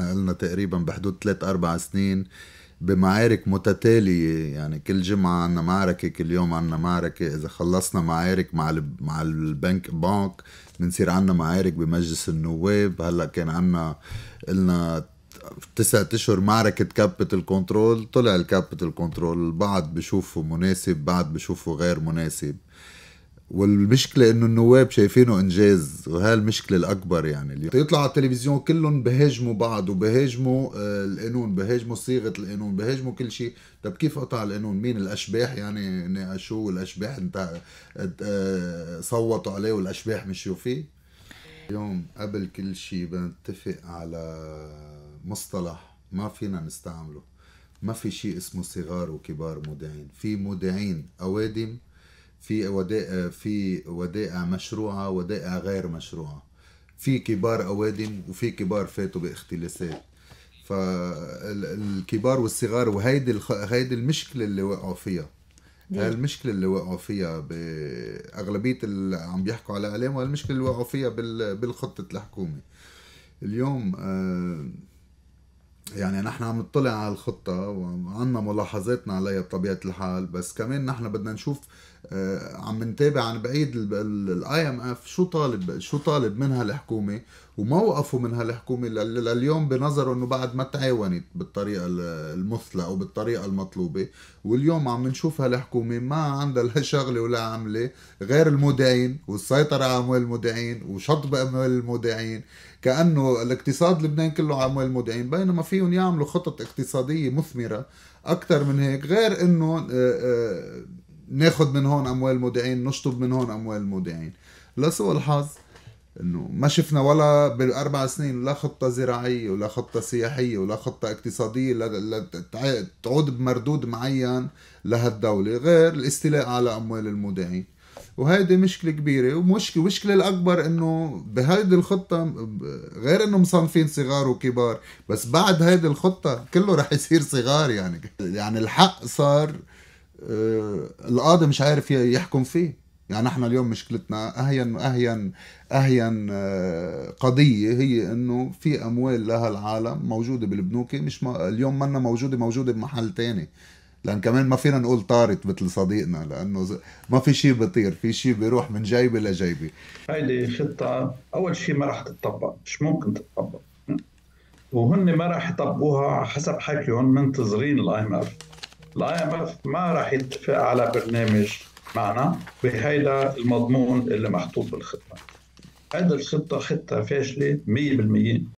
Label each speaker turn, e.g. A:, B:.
A: احنا قلنا تقريبا بحدود ثلاث اربع سنين بمعارك متتالية يعني كل جمعة عنا معركة كل يوم عنا معركة إذا خلصنا معارك مع مع البنك بانك بنصير عنا معارك بمجلس النواب هلا كان عنا قلنا تسعة اشهر معركة كابيتال كنترول طلع الكابيتال كنترول البعض بشوفه مناسب بعض بشوفه غير مناسب والمشكلة انه النواب شايفينه انجاز وهي المشكلة الاكبر يعني اللي يطلع على التلفزيون كلهم بهاجموا بعض وبهاجموا آه، القانون بهاجموا صيغة القانون بهاجموا كل شيء طب كيف قطع القانون مين الاشباح يعني ناقشوه والاشباح انت آه، آه، صوتوا عليه والاشباح مشوا فيه اليوم قبل كل شيء بنتفق على مصطلح ما فينا نستعمله ما في شيء اسمه صغار وكبار مودعين في مودعين اوادم في ودائع في ودائع مشروعه ودائع غير مشروعه في كبار اوادم وفي كبار فاتوا باختلاسات فالكبار والصغار وهيدي الخ... هيدي المشكله اللي وقعوا فيها هاي المشكله اللي وقعوا فيها باغلبيه اللي عم بيحكوا على اعلام وهالمشكله اللي وقعوا فيها بال... بالخطه الحكومه اليوم آه، يعني نحن عم نطلع على الخطه وعندنا ملاحظاتنا عليها بطبيعه الحال بس كمان نحن بدنا نشوف آه، عم نتابع عن بعيد الاي ام اف شو طالب شو طالب منها الحكومه وموقفه منها الحكومه لليوم بنظره انه بعد ما تعاونت بالطريقه المثلى او بالطريقه المطلوبه واليوم عم نشوف هالحكومه ما عندها لا شغله ولا عمله غير المودعين والسيطره على اموال المودعين وشطب اموال المودعين كانه الاقتصاد لبنان كله على اموال المودعين بينما فيهم يعملوا خطط اقتصاديه مثمره اكثر من هيك غير انه آه، آه، ناخذ من هون اموال المودعين نشطب من هون اموال المودعين لسوء الحظ انه ما شفنا ولا بالاربع سنين لا خطه زراعيه ولا خطه سياحيه ولا خطه اقتصاديه لا تعود بمردود معين لهالدوله غير الاستيلاء على اموال المودعين وهيدي مشكله كبيره ومشكله المشكله الاكبر انه بهيدي الخطه غير انه مصنفين صغار وكبار بس بعد هيدي الخطه كله رح يصير صغار يعني يعني الحق صار آه، القاضي مش عارف يحكم فيه يعني احنا اليوم مشكلتنا اهين اهين اهين آه، قضيه هي انه في اموال لها العالم موجوده بالبنوك مش ما اليوم منا موجوده موجوده بمحل تاني لان كمان ما فينا نقول طارت مثل صديقنا لانه ما في شيء بيطير في شيء بيروح من جيبي لجيبي
B: هيدي خطه اول شيء ما راح تتطبق مش ممكن تتطبق وهن ما راح يطبقوها حسب حكيهم من الاي ام اف الاي ام اف ما راح يتفق على برنامج معنا بهيدا المضمون اللي محطوط بالخطه هذه الخطه خطه فاشله 100%